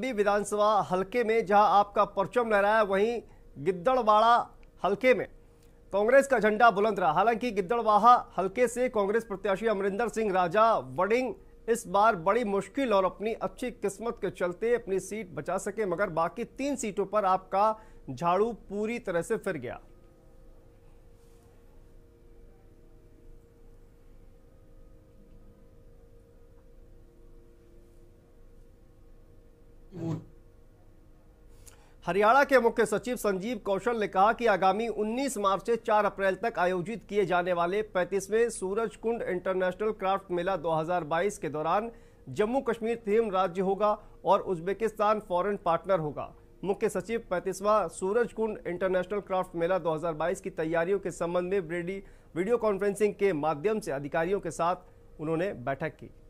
भी विधानसभा हलके में जहां आपका परचम लहरा है वहीं गिद्दड़वाड़ा हलके में कांग्रेस का झंडा बुलंद रहा हालांकि गिद्दड़वाहा हलके से कांग्रेस प्रत्याशी अमरिंदर सिंह राजा वडिंग इस बार बड़ी मुश्किल और अपनी अच्छी किस्मत के चलते अपनी सीट बचा सके मगर बाकी तीन सीटों पर आपका झाड़ू पूरी तरह से फिर गया Hmm. हरियाणा के मुख्य सचिव संजीव कौशल ने कहा कि आगामी 19 मार्च से 4 अप्रैल तक आयोजित किए जाने वाले 35वें सूरज कुंड इंटरनेशनल क्राफ्ट मेला 2022 के दौरान जम्मू कश्मीर थीम राज्य होगा और उज्बेकिस्तान फॉरेन पार्टनर होगा मुख्य सचिव 35वां सूरज कुंड इंटरनेशनल क्राफ्ट मेला 2022 की तैयारियों के संबंध में वीडियो कॉन्फ्रेंसिंग के माध्यम से अधिकारियों के साथ उन्होंने बैठक की